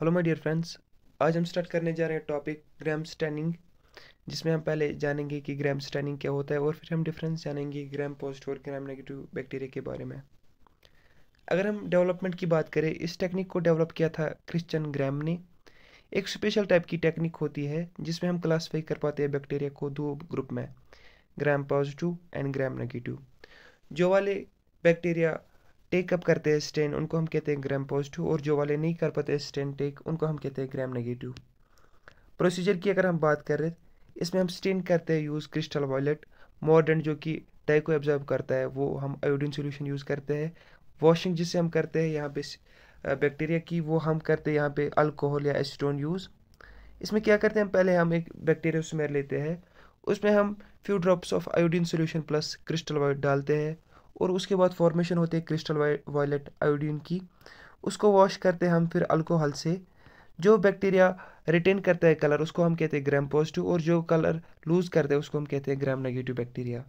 hello my dear friends आज हम start करने जा रहे हैं टॉपिक ग्राम स्टैनिंग जिसमें हम पहले जानेंगे कि ग्राम स्टैनिंग क्या होता है और फिर हम डिफरेंस जानेंगे ग्राम पॉजिटिव और ग्राम नेगेटिव बैक्टीरिया के बारे में अगर हम डेवलपमेंट की बात करें इस टेक्निक को डेवलप किया था क्रिश्चन ग्राम ने एक स्पेशल टाइप की टेक्निक होती है जिसमें हम क्लासीफाई कर पाते हैं बैक्टीरिया को दो ग्रुप में gram positive and gram negative जो वाले बैक्टीरिया टेक अप करते हैं स्टेन उनको हम कहते हैं ग्राम पॉजिटिव और जो वाले नहीं कर पाते स्टेन टेक उनको हम कहते हैं ग्राम नेगेटिव प्रोसीजर की अगर हम बात करें इसमें हम स्टेन करते हैं यूज़ क्रिस्टल वॉलेट मॉडर्न जो कि डाई को एब्जॉर्ब करता है वो हम आयोडीन सोल्यूशन यूज़ करते हैं वॉशिंग जिसे हम करते हैं यहाँ पे बैक्टीरिया की वो हम करते हैं यहाँ पे अल्कोहल या एसीटोन यूज़ इसमें क्या करते हैं पहले हम एक बैक्टीरिया स्मेर लेते हैं उसमें हम few drops of iodine solution plus crystal violet डालते हैं और उसके बाद फॉर्मेशन होती है क्रिस्टल वॉयलेट आयोडीन की उसको वॉश करते हैं हम फिर अल्कोहल से जो बैक्टीरिया रिटेन करता है कलर उसको हम कहते हैं ग्राम पॉजिटिव और जो कलर लूज़ करते हैं उसको हम कहते हैं ग्राम नेगेटिव बैक्टीरिया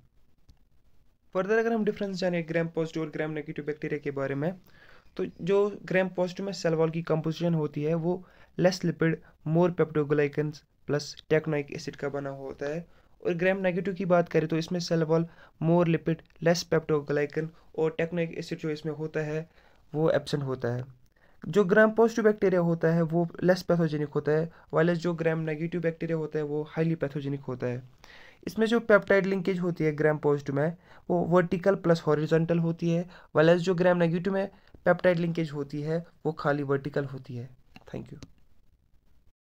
फर्दर अगर हम डिफरेंस जाने ग्राम पॉजिटिव और ग्राम नेगेटिव बैक्टीरिया के बारे में तो जो ग्राम पॉजिटिव में सेल वॉल की कंपोजिशन होती है वो less lipid more peptidoglycan plus teichoic acid का बना होता है और ग्राम नेगेटिव की बात करें तो इसमें cell wall more lipid less peptidoglycan और टेक्नोइक एसिड जो इसमें होता है वो एबसेंट होता है जो ग्राम पॉजिटिव बैक्टीरिया होता है वो लेस पैथोजेनिक होता है वाले जो ग्राम नेगेटिव बैक्टीरिया होता है वो हाईली पैथोजेनिक होता है इसमें जो पेप्टाइड लिंकेज होती है ग्राम पॉजिटिव में वो वर्टिकल प्लस हॉरिजॉन्टल होती है वाले जो ग्राम नेगेटिव में पेप्टाइड लिंकेज होती है वो खाली वर्टिकल होती है थैंक यू